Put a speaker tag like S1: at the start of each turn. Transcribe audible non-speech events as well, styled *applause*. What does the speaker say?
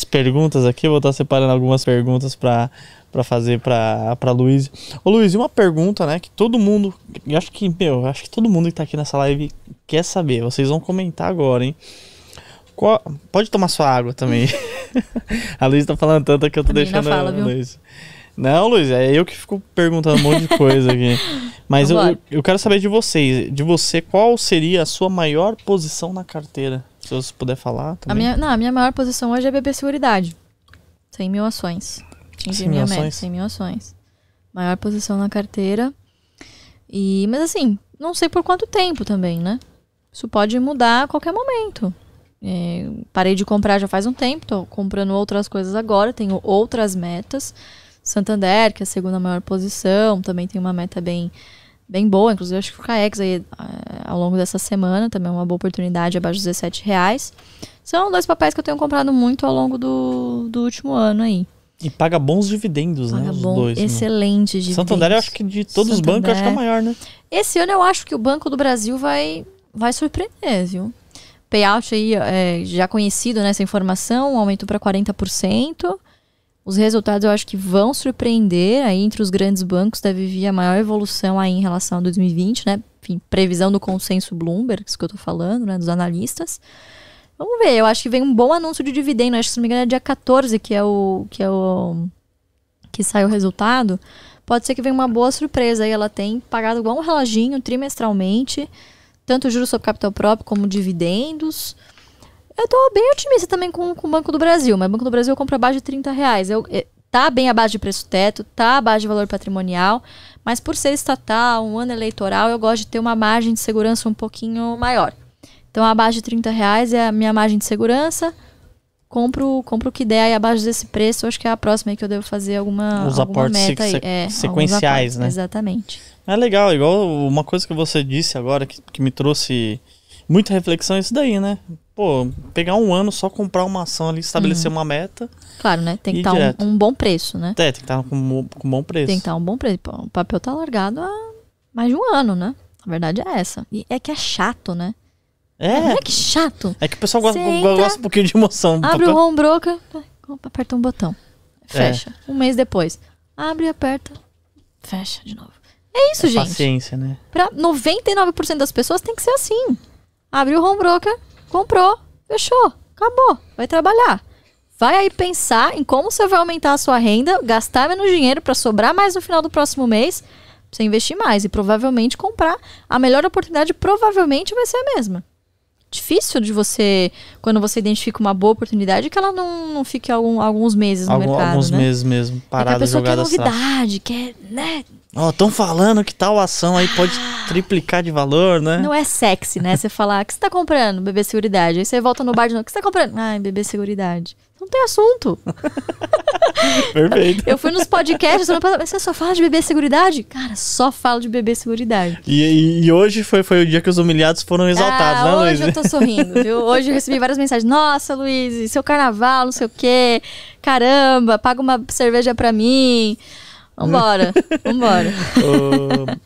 S1: as perguntas aqui. Eu vou estar separando algumas perguntas para para fazer para Luiz. Ô Luiz, uma pergunta, né, que todo mundo, eu acho que, meu, acho que todo mundo que tá aqui nessa live quer saber. Vocês vão comentar agora, hein? Qual, pode tomar sua água também. *laughs* a Luiz tá falando tanto que eu tô deixando fala, Luiz. Não, Luiz, é eu que fico perguntando um monte de coisa aqui. *laughs* Mas eu, eu quero saber de vocês, de você, qual seria a sua maior posição na carteira? Se você puder falar também. A minha,
S2: não, a minha maior posição hoje é BB Seguridade. 100 mil ações. 15 mil ações. 100 mil ações. Maior posição na carteira. E, mas assim, não sei por quanto tempo também, né? Isso pode mudar a qualquer momento. É, parei de comprar já faz um tempo, tô comprando outras coisas agora, tenho outras metas. Santander, que é a segunda maior posição, também tem uma meta bem bem boa. Inclusive, acho que o CAEX aí, é, ao longo dessa semana também é uma boa oportunidade, abaixo de 17 reais. São dois papéis que eu tenho comprado muito ao longo do, do último ano aí.
S1: E paga bons dividendos, né, paga né? Os dois. Excelente né? dividendos. Santander, acho que de todos Santander. os bancos, acho que é o
S2: maior, né? Esse ano eu acho que o Banco do Brasil vai, vai surpreender, viu? Payout aí, é, já conhecido nessa né, informação, aumentou para 40%. Os resultados eu acho que vão surpreender aí entre os grandes bancos, deve vir a maior evolução aí em relação a 2020, né? Enfim, previsão do consenso Bloomberg, isso que eu tô falando, né, dos analistas. Vamos ver, eu acho que vem um bom anúncio de dividendo, acho que se não me engano é dia 14 que é o que é o que sai o resultado. Pode ser que venha uma boa surpresa aí, ela tem pagado igual um reloginho trimestralmente, tanto juros sobre capital próprio como dividendos. Eu tô bem otimista também com, com o Banco do Brasil, mas o Banco do Brasil compra abaixo de 30 reais. Eu, eh, tá bem abaixo de preço teto, tá abaixo de valor patrimonial, mas por ser estatal, um ano eleitoral, eu gosto de ter uma margem de segurança um pouquinho maior. Então, abaixo de 30 reais é a minha margem de segurança. Compro, compro o que der aí abaixo desse preço, acho que é a próxima que eu devo fazer alguma, Os alguma aportes meta se, se, é, sequenciais, aportes, né? Exatamente.
S1: É legal, igual uma coisa que você disse agora que, que me trouxe muita reflexão, é isso daí, né? pô, pegar um ano só comprar uma ação ali, estabelecer uhum. uma meta.
S2: Claro, né? Tem que estar tá um, um, bom preço, né?
S1: É, tem que estar tá com, com um bom preço. Tem que estar tá um
S2: bom preço. O papel tá largado há mais de um ano, né? A verdade é essa. E é que é chato, né?
S1: É. é que chato. É que o pessoal gosta, entra, gosta um pouquinho de emoção. Tá abre papel. o
S2: home broker, aperta um botão. Fecha. É. Um mês depois. Abre, aperta, fecha de novo. É isso, é gente. Paciência, né? Pra 99% das pessoas tem que ser assim. Abre o home broker, comprou, fechou, acabou, vai trabalhar. Vai aí pensar em como você vai aumentar a sua renda, gastar menos dinheiro para sobrar mais no final do próximo mês, pra você investir mais e provavelmente comprar. A melhor oportunidade provavelmente vai ser a mesma. Difícil de você, quando você identifica uma boa oportunidade, que ela não, não fique algum, alguns meses no Algum, mercado. Alguns né? meses
S1: mesmo, parada, é que a pessoa quer novidade,
S2: quer, né?
S1: Ó, oh, estão falando que tal ação aí pode triplicar de valor, né? Não
S2: é sexy, né? Você falar, ah, o que você tá comprando? Bebê Seguridade. Aí você volta no bar de novo, o que você tá comprando? Ai, Bebê Seguridade. Não tem assunto.
S1: *laughs* Perfeito. Eu
S2: fui nos podcasts, você só fala de bebê seguridade? Cara, só falo de bebê seguridade.
S1: E, e hoje foi, foi o dia que os humilhados foram exaltados, ah, né, Luiz? Hoje eu tô sorrindo, viu? Hoje eu
S2: recebi várias mensagens. Nossa, Luiz, seu carnaval, não sei o quê. Caramba, paga uma cerveja pra mim. Vambora, *laughs* vambora.
S1: uh,